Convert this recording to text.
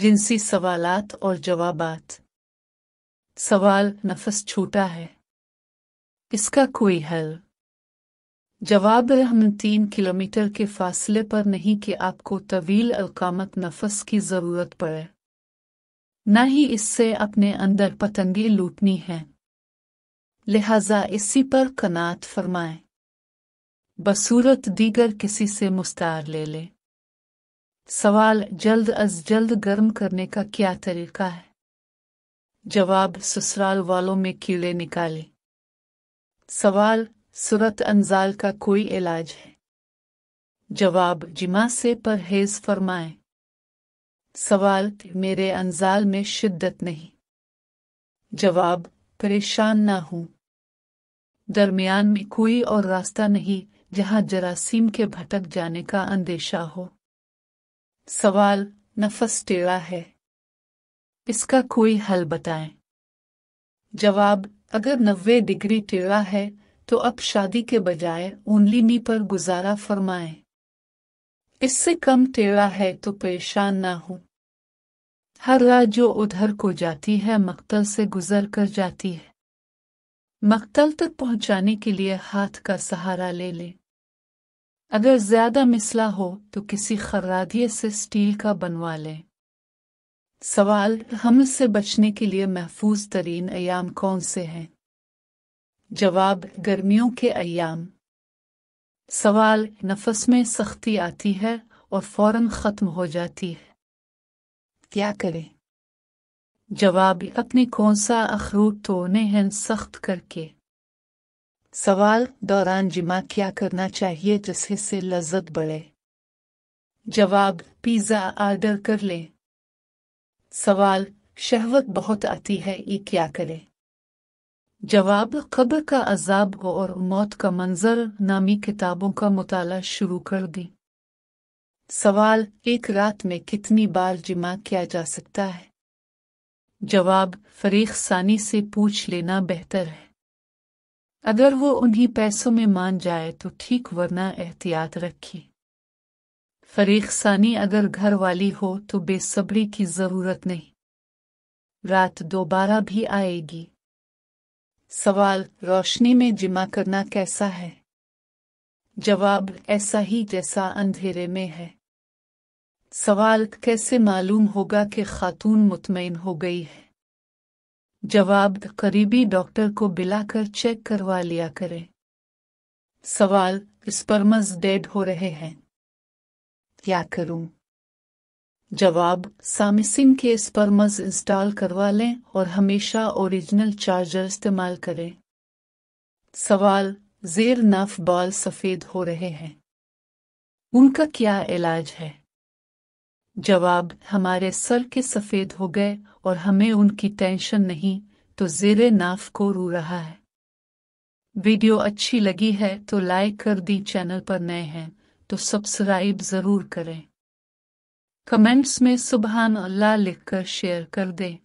जिनसी सवालात और जवाबात सवाल नफस छोटा है इसका कोई हल जवाब हम तीन किलोमीटर के फासले पर नहीं कि आपको तवील अलकामत नफस की ज़रूरत पड़े न ही इससे अपने अंदर पतंगे लूटनी है लिहाजा इसी पर कनात फरमाए बसूरत दीगर किसी से मुस्तार ले ले सवाल जल्द अज जल्द गर्म करने का क्या तरीका है जवाब ससुराल वालों में कीड़े निकाले सवाल सूरत अंजाल का कोई इलाज है जवाब जिमा से परहेज फरमाए सवाल मेरे अंजाल में शिद्दत नहीं जवाब परेशान ना हूं दरमियान में कोई और रास्ता नहीं जहां जरासीम के भटक जाने का अंदेशा हो सवाल नफस टेढ़ा है इसका कोई हल बताएं। जवाब अगर नब्बे डिग्री टेढ़ा है तो अब शादी के बजाय ओनली मी पर गुजारा फरमाएं। इससे कम टेढ़ा है तो परेशान ना हो हर रात जो उधर को जाती है मकतल से गुजर कर जाती है मकतल तक पहुंचाने के लिए हाथ का सहारा ले लें अगर ज्यादा मिसला हो तो किसी खराधिये से स्टील का बनवा लें सवाल हम से बचने के लिए महफूज तरीन अयाम कौन से हैं जवाब गर्मियों के अयाम सवाल नफस में सख्ती आती है और फौरन ख़त्म हो जाती है क्या करें जवाब अपने कौन सा अखरूट तोड़ने हैं सख्त करके सवाल दौरान जिमा क्या करना चाहिए जिससे से लज्जत बढ़े जवाब पिज़्ज़ा आर्डर कर ले सवाल शहवत बहुत आती है ये क्या करे जवाब खबर का अजाब हो और मौत का मंजर नामी किताबों का मुताला शुरू कर दी सवाल एक रात में कितनी बार जिमा किया जा सकता है जवाब फरीख सानी से पूछ लेना बेहतर है अगर वो उन्हीं पैसों में मान जाए तो ठीक वरना एहतियात रखी फरीक सानी अगर घर वाली हो तो बेसब्री की जरूरत नहीं रात दोबारा भी आएगी सवाल रोशनी में जिमा करना कैसा है जवाब ऐसा ही जैसा अंधेरे में है सवाल कैसे मालूम होगा कि खातून मुतमिन हो गई है जवाब करीबी डॉक्टर को बिलाकर चेक करवा लिया करें सवाल स्पर्मस डेड हो रहे हैं क्या करूं जवाब सामिसिन के स्पर्मस इंस्टॉल करवा लें और हमेशा ओरिजिनल चार्जर इस्तेमाल करें सवाल जेर नफ बाल सफ़ेद हो रहे हैं उनका क्या इलाज है जवाब हमारे सर के सफ़ेद हो गए और हमें उनकी टेंशन नहीं तो जेरे नाफ को रू रहा है वीडियो अच्छी लगी है तो लाइक कर दी चैनल पर नए हैं तो सब्सक्राइब ज़रूर करें कमेंट्स में सुबहान अल्लाह लिखकर शेयर कर दें